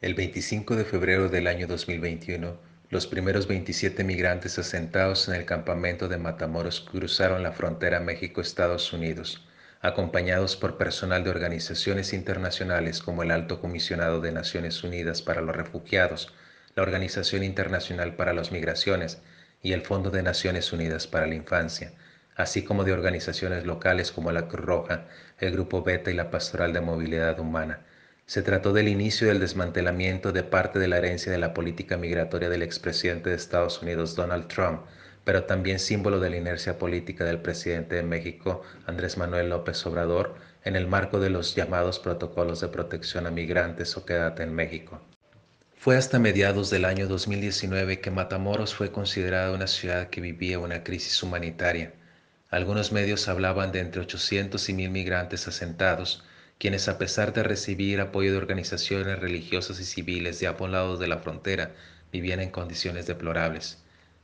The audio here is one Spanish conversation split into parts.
El 25 de febrero del año 2021, los primeros 27 migrantes asentados en el campamento de Matamoros cruzaron la frontera México-Estados Unidos acompañados por personal de organizaciones internacionales como el Alto Comisionado de Naciones Unidas para los Refugiados, la Organización Internacional para las Migraciones y el Fondo de Naciones Unidas para la Infancia, así como de organizaciones locales como la Cruz Roja, el Grupo Beta y la Pastoral de Movilidad Humana. Se trató del inicio del desmantelamiento de parte de la herencia de la política migratoria del expresidente de Estados Unidos Donald Trump, pero también símbolo de la inercia política del presidente de México, Andrés Manuel López Obrador, en el marco de los llamados protocolos de protección a migrantes o quédate en México. Fue hasta mediados del año 2019 que Matamoros fue considerada una ciudad que vivía una crisis humanitaria. Algunos medios hablaban de entre 800 y 1000 migrantes asentados, quienes a pesar de recibir apoyo de organizaciones religiosas y civiles de ambos lados de la frontera, vivían en condiciones deplorables.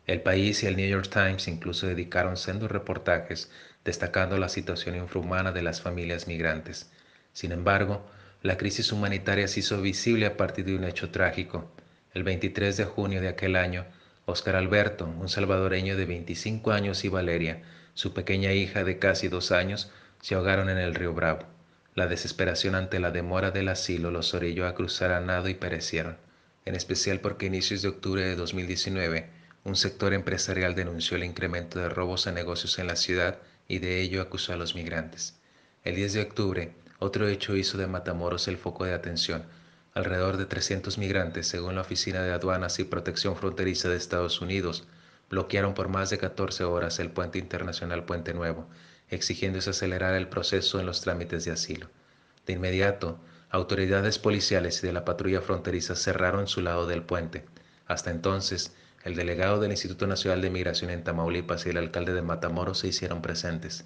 El país y el New York Times incluso dedicaron sendos reportajes destacando la situación infrahumana de las familias migrantes. Sin embargo, la crisis humanitaria se hizo visible a partir de un hecho trágico. El 23 de junio de aquel año, Oscar Alberto, un salvadoreño de 25 años, y Valeria, su pequeña hija de casi dos años, se ahogaron en el río Bravo. La desesperación ante la demora del asilo los orilló a cruzar a nado y perecieron, en especial porque a inicios de octubre de 2019, un sector empresarial denunció el incremento de robos a negocios en la ciudad y de ello acusó a los migrantes. El 10 de octubre, otro hecho hizo de Matamoros el foco de atención. Alrededor de 300 migrantes, según la Oficina de Aduanas y Protección Fronteriza de Estados Unidos, bloquearon por más de 14 horas el puente internacional Puente Nuevo, exigiéndose acelerar el proceso en los trámites de asilo. De inmediato, autoridades policiales y de la patrulla fronteriza cerraron su lado del puente. Hasta entonces, el delegado del Instituto Nacional de Migración en Tamaulipas y el alcalde de Matamoros se hicieron presentes.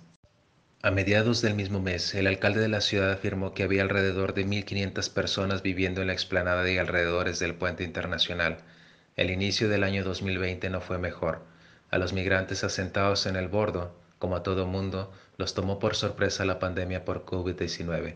A mediados del mismo mes, el alcalde de la ciudad afirmó que había alrededor de 1.500 personas viviendo en la explanada y alrededores del puente internacional. El inicio del año 2020 no fue mejor. A los migrantes asentados en el bordo, como a todo mundo, los tomó por sorpresa la pandemia por COVID-19,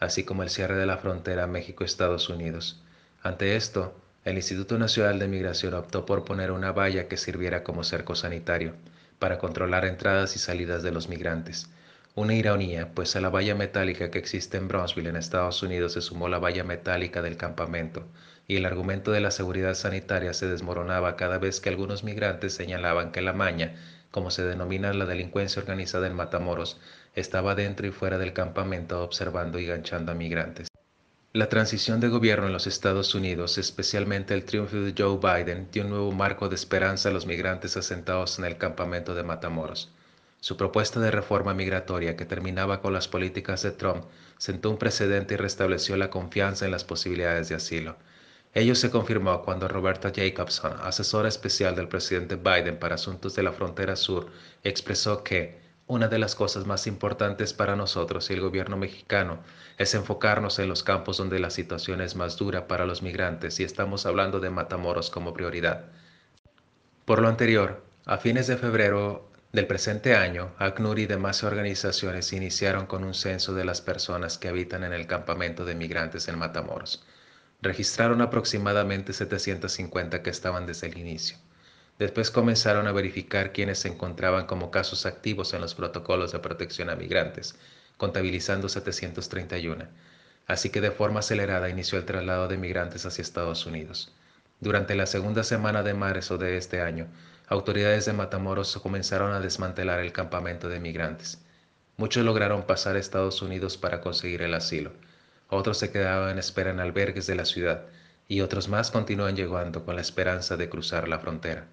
así como el cierre de la frontera México-Estados Unidos. Ante esto, el Instituto Nacional de Migración optó por poner una valla que sirviera como cerco sanitario para controlar entradas y salidas de los migrantes. Una ironía, pues a la valla metálica que existe en Bronzeville en Estados Unidos, se sumó la valla metálica del campamento, y el argumento de la seguridad sanitaria se desmoronaba cada vez que algunos migrantes señalaban que la maña, como se denomina la delincuencia organizada en Matamoros, estaba dentro y fuera del campamento observando y ganchando a migrantes. La transición de gobierno en los Estados Unidos, especialmente el triunfo de Joe Biden, dio un nuevo marco de esperanza a los migrantes asentados en el campamento de Matamoros. Su propuesta de reforma migratoria, que terminaba con las políticas de Trump, sentó un precedente y restableció la confianza en las posibilidades de asilo. Ello se confirmó cuando Roberta Jacobson, asesora especial del presidente Biden para asuntos de la frontera sur, expresó que una de las cosas más importantes para nosotros y el gobierno mexicano es enfocarnos en los campos donde la situación es más dura para los migrantes y estamos hablando de Matamoros como prioridad. Por lo anterior, a fines de febrero del presente año, ACNUR y demás organizaciones iniciaron con un censo de las personas que habitan en el campamento de migrantes en Matamoros. Registraron aproximadamente 750 que estaban desde el inicio. Después comenzaron a verificar quienes se encontraban como casos activos en los protocolos de protección a migrantes, contabilizando 731. Así que de forma acelerada inició el traslado de migrantes hacia Estados Unidos. Durante la segunda semana de marzo de este año, autoridades de Matamoros comenzaron a desmantelar el campamento de migrantes. Muchos lograron pasar a Estados Unidos para conseguir el asilo. Otros se quedaban en espera en albergues de la ciudad y otros más continúan llegando con la esperanza de cruzar la frontera.